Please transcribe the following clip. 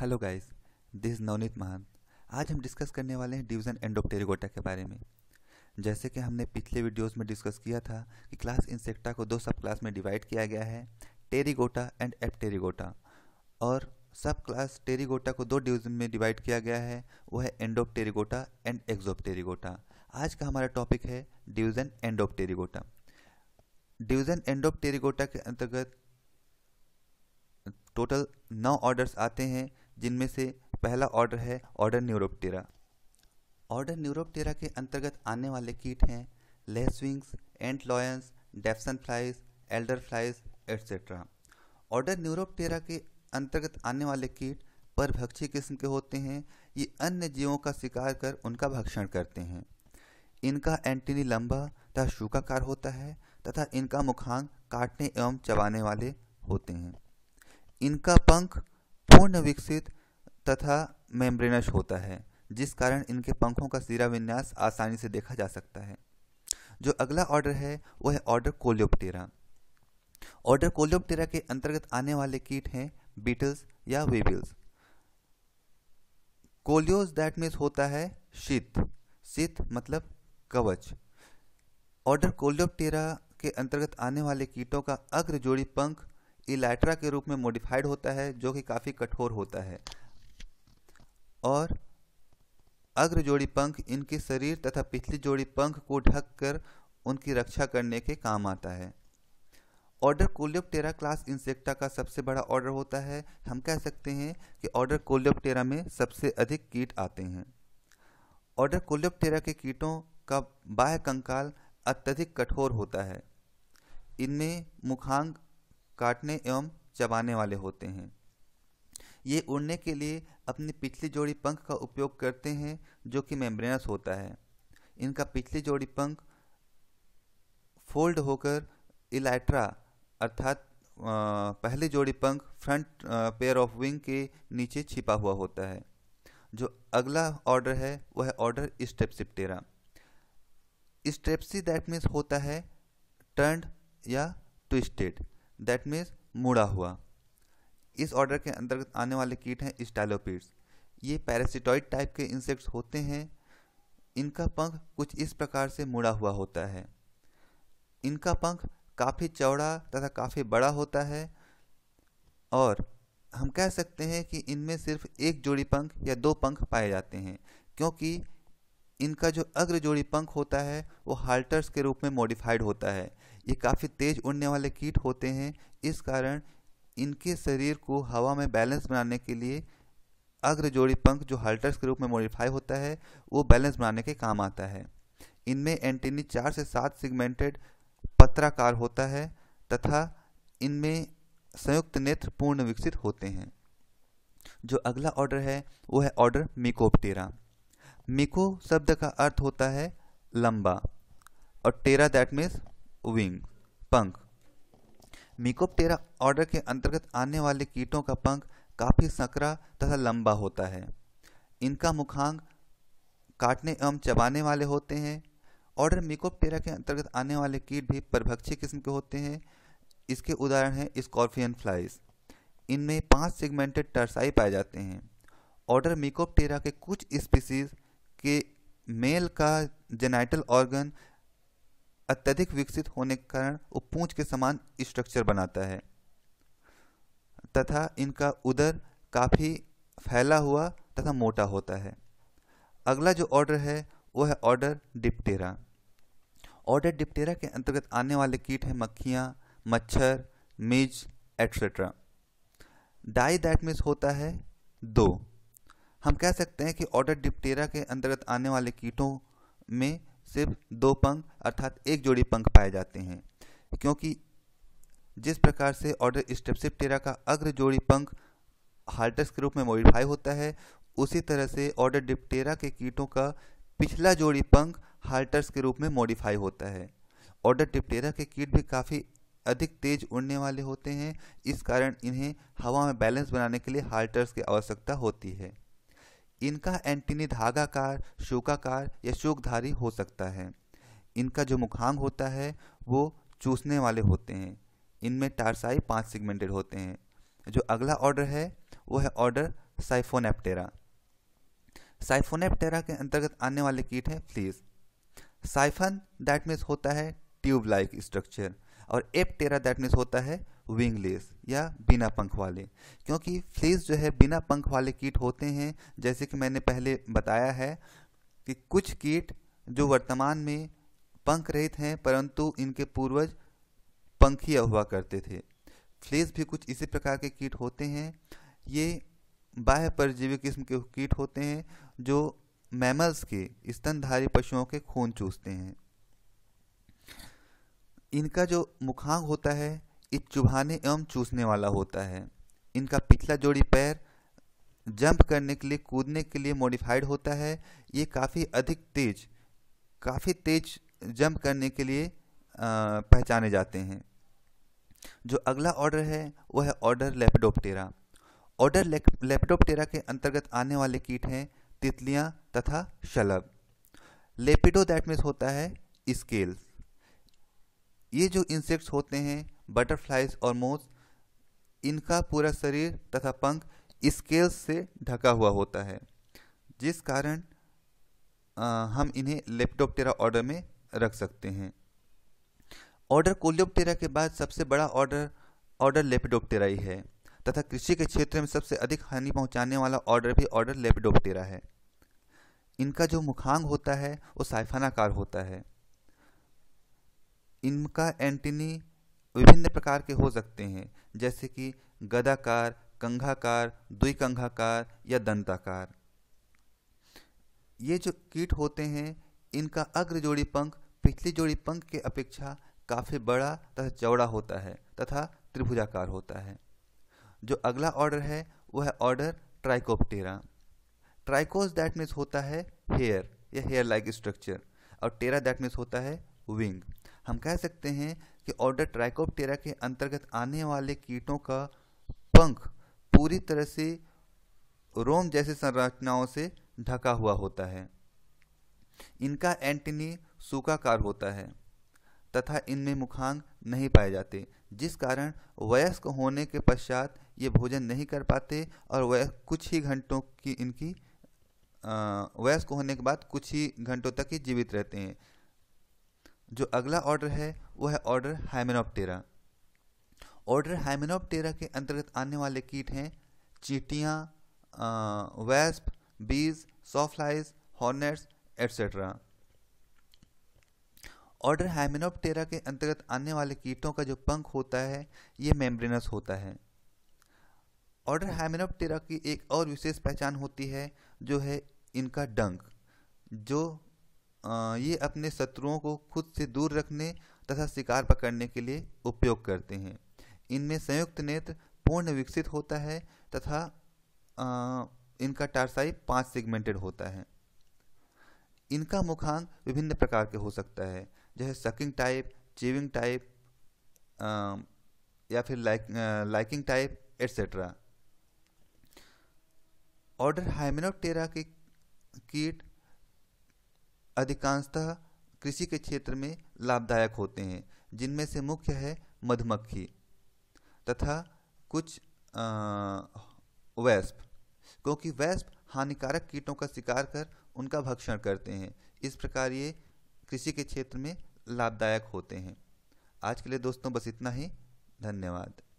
hello guys this Navneet महान आज हम डिस्कस करने वाले हैं डिवीज़न एंडोप्टेरिगोटा के बारे में जैसे कि हमने पिछले वीडियोस में डिस्कस किया था कि क्लास इंसेक्टा को दो सब क्लास में डिवाइड किया गया है टेरिगोटा एंड एप्टेरिगोटा और सब क्लास टेरिगोटा को दो डिवीज़न में डिवाइड किया गया है वो है एंडोप्टेरिगोटा एंड एक्जोप्टेरिगोटा आज का हमारा टॉपिक है डिवीज़न एंडोप्टेरिगोटा डिवीज़न एंडोप्टेरिगोटा के अंतर्गत टोटल नौ ऑर्डर्स आते हैं जिनमें से पहला ऑर्डर है ऑर्डर न्यूरोप्टेरा ऑर्डर न्यूरोप्टेरा के अंतर्गत आने वाले कीट हैं lacewings ant lions damsel flies alder flies etcetera order Neuroptera के अंतर्गत आने वाले कीट परभक्षी किस्म के होते हैं ये अन्य जीवों का शिकार कर उनका भक्षण करते हैं इनका एंटीनी लंबा तथा शूकाकार होता है तथा इनका मुखांग काटने एवं चबाने वाले होते हैं इनका पंख पूर्ण विकसित तथा मेम्ब्रेनस होता है जिस कारण इनके पंखों का सिरा विन्यास आसानी से देखा जा सकता है जो अगला ऑर्डर है वह है ऑर्डर कोलियोप्टेरा ऑर्डर कोलियोप्टेरा के अंतर्गत आने वाले कीट हैं बीटल्स या वेबिल्स कोलियोज दैट मीन्स होता है शीत शीत मतलब कवच ऑर्डर कोलियोप्टेरा के अंतर्गत आने वाले कीटों का अग्रजोड़ी पंख इलाइट्रा के रूप में मॉडिफाइड होता है जो कि काफ़ी कठोर होता है और अग्र जोड़ी पंख इनके शरीर तथा पिछली जोड़ी पंख को ढककर उनकी रक्षा करने के काम आता है ऑर्डर कोलियोप्टेरा क्लास इंसेक्टा का सबसे बड़ा ऑर्डर होता है हम कह सकते हैं कि ऑर्डर कोलियोप्टेरा में सबसे अधिक कीट आते हैं ऑर्डर कोलियोप्टेरा के कीटों का बाह्य कंकाल अत्यधिक कठोर होता है इनमें मुखांग काटने एवं चबाने वाले होते हैं ये उड़ने के लिए अपनी पिछली जोड़ी पंख का उपयोग करते हैं जो कि मेम्ब्रेनस होता है इनका पिछली जोड़ी पंख फोल्ड होकर इलाइट्रा अर्थात पहली जोड़ी पंख फ्रंट पेयर ऑफ विंग के नीचे छिपा हुआ होता है जो अगला ऑर्डर है वह है order strepsiptera strepsi that means होता है टर्न या ट्विस्टेड दैट मीन्स मुड़ा हुआ इस ऑर्डर के अंतर्गत आने वाले कीट हैं स्टाइलोपीड्स ये पैरासिटॉइड टाइप के इंसेक्ट्स होते हैं इनका पंख कुछ इस प्रकार से मुड़ा हुआ होता है इनका पंख काफ़ी चौड़ा तथा काफ़ी बड़ा होता है और हम कह सकते हैं कि इनमें सिर्फ एक जोड़ी पंख या दो पंख पाए जाते हैं क्योंकि इनका जो अग्र जोड़ी पंख होता है वो हाल्टर्स के रूप में मॉडिफाइड होता है ये काफ़ी तेज उड़ने वाले कीट होते हैं इस कारण इनके शरीर को हवा में बैलेंस बनाने के लिए अग्र जोड़ी पंख जो हाल्टर्स के रूप में मॉडिफाई होता है वो बैलेंस बनाने के काम आता है इनमें एंटीनी चार से सात सिगमेंटेड पत्राकार होता है तथा इनमें संयुक्त नेत्र पूर्ण विकसित होते हैं जो अगला ऑर्डर है वो है ऑर्डर मिकोप्टेरा मिको शब्द का अर्थ होता है लंबा और टेरा दैट मीन्स विंग पंख मिकोपटेरा ऑर्डर के अंतर्गत आने वाले कीटों का पंख काफ़ी संकरा तथा लंबा होता है इनका मुखांग काटने एवं चबाने वाले होते हैं ऑर्डर मिकोपटेरा के अंतर्गत आने वाले कीट भी परभक्षी किस्म के होते हैं इसके उदाहरण हैं स्कॉर्पियन फ्लाइज इनमें पांच सेगमेंटेड टर्साई पाए जाते हैं ऑर्डर मिकोपटेरा के कुछ स्पीसीज कि मेल का जेनाइटल ऑर्गन अत्यधिक विकसित होने के कारण वो पूंछ के समान स्ट्रक्चर बनाता है तथा इनका उदर काफ़ी फैला हुआ तथा मोटा होता है अगला जो ऑर्डर है वो है ऑर्डर डिप्टेरा ऑर्डर डिप्टेरा के अंतर्गत आने वाले कीट हैं मक्खियाँ मच्छर midge etcetera di that means होता है दो हम कह सकते हैं कि ऑर्डर डिप्टेरा के अंतर्गत आने वाले कीटों में सिर्फ दो पंख अर्थात एक जोड़ी पंख पाए जाते हैं क्योंकि जिस प्रकार से ऑर्डर स्टेप्सिप्टेरा का अग्र जोड़ी पंख हार्टस के रूप में मॉडिफाई होता है उसी तरह से ऑर्डर डिप्टेरा के कीटों का पिछला जोड़ी पंख हार्टर्स के रूप में मॉडिफाई होता है ऑर्डर डिप्टेरा के कीट भी काफ़ी अधिक तेज उड़ने वाले होते हैं इस कारण इन्हें हवा में बैलेंस बनाने के लिए हार्टर्स की आवश्यकता होती है इनका एंटीनी धागाकार शोकाकार या शोकधारी हो सकता है इनका जो मुखांग होता है वो चूसने वाले होते हैं इनमें टारसाई पांच सेगमेंटेड होते हैं जो अगला ऑर्डर है वो है ऑर्डर साइफोनेप्टेरा साइफोनेप्टेरा के अंतर्गत आने वाले कीट है फ्लीज साइफन दैट मीन्स होता है ट्यूब लाइक स्ट्रक्चर और एप्टेरा दैट मीन्स होता है विंगलेस या बिना पंख वाले क्योंकि फ्लीस जो है बिना पंख वाले कीट होते हैं जैसे कि मैंने पहले बताया है कि कुछ कीट जो वर्तमान में पंख रहित हैं परंतु इनके पूर्वज पंखीय हुआ करते थे फ्लेस भी कुछ इसी प्रकार के कीट होते हैं ये बाह्य परजीवी किस्म के कीट होते हैं जो मैमल्स के स्तनधारी पशुओं के खून चूसते हैं इनका जो मुखांग होता है ये चुभाने एवं चूसने वाला होता है इनका पिछला जोड़ी पैर जंप करने के लिए कूदने के लिए मॉडिफाइड होता है ये काफ़ी अधिक तेज काफ़ी तेज जंप करने के लिए पहचाने जाते हैं जो अगला ऑर्डर है वह है ऑर्डर लेपडोपटेरा ऑर्डर लेपडोपटेरा के अंतर्गत आने वाले कीट हैं तितलियाँ तथा शलभ लेपिडो दैट मीन्स होता है स्केल्स ये जो इंसेक्ट्स होते हैं बटरफ्लाइज और मोस इनका पूरा शरीर तथा पंख स्केल्स से ढका हुआ होता है जिस कारण आ, हम इन्हें लेप्टोपटेरा ऑर्डर में रख सकते हैं ऑर्डर कोलियोप्टेरा के बाद सबसे बड़ा ऑर्डर ऑर्डर लेपिडोप्टेरा ही है तथा कृषि के क्षेत्र में सबसे अधिक हानि पहुंचाने वाला ऑर्डर भी ऑर्डर लेपिडोप्टेरा है इनका जो मुखांग होता है वो साइफानाकार होता है इनका एंटीनी विभिन्न प्रकार के हो सकते हैं जैसे कि गदाकार कंघाकार द्विकंघाकार या दंताकार ये जो कीट होते हैं इनका अग्र जोड़ी पंख पिछली जोड़ी पंख के अपेक्षा काफ़ी बड़ा तथा चौड़ा होता है तथा त्रिभुजाकार होता है जो अगला ऑर्डर है वह है order trichoptera trichos that means होता है हेयर या हेयर लाइक स्ट्रक्चर और टेरा दैट मीन्स होता है विंग हम कह सकते हैं कि ऑर्डर ट्राइकोप्टेरा के अंतर्गत आने वाले कीटों का पंख पूरी तरह से रोम जैसे संरचनाओं से ढका हुआ होता है इनका एंटनी सूखाकार होता है तथा इनमें मुखांग नहीं पाए जाते जिस कारण वयस्क होने के पश्चात ये भोजन नहीं कर पाते और वह कुछ ही घंटों की इनकी वयस्क होने के बाद कुछ ही घंटों तक ही जीवित रहते हैं जो अगला ऑर्डर है वो है ऑर्डर हाइमेनोप्टेरा ऑर्डर हाइमेनोप्टेरा के अंतर्गत आने वाले कीट हैं चीटियाँ wasp bees sawflies hornets etcetera order hymenoptera के अंतर्गत आने वाले कीटों का जो पंख होता है ये मेम्ब्रेनस होता है ऑर्डर हाइमेनोप्टेरा की एक और विशेष पहचान होती है जो है इनका डंक जो ये अपने शत्रुओं को खुद से दूर रखने तथा शिकार पकड़ने के लिए उपयोग करते हैं इनमें संयुक्त नेत्र पूर्ण विकसित होता है तथा इनका टारसाई पांच सेगमेंटेड होता है इनका मुखांग विभिन्न प्रकार के हो सकता है जैसे सकिंग टाइप चीविंग टाइप या फिर like licking type etcetera order hymenoptera के कीट अधिकांशतः कृषि के क्षेत्र में लाभदायक होते हैं जिनमें से मुख्य है मधुमक्खी तथा कुछ वैस्प क्योंकि वैस्प हानिकारक कीटों का शिकार कर उनका भक्षण करते हैं इस प्रकार ये कृषि के क्षेत्र में लाभदायक होते हैं आज के लिए दोस्तों बस इतना ही धन्यवाद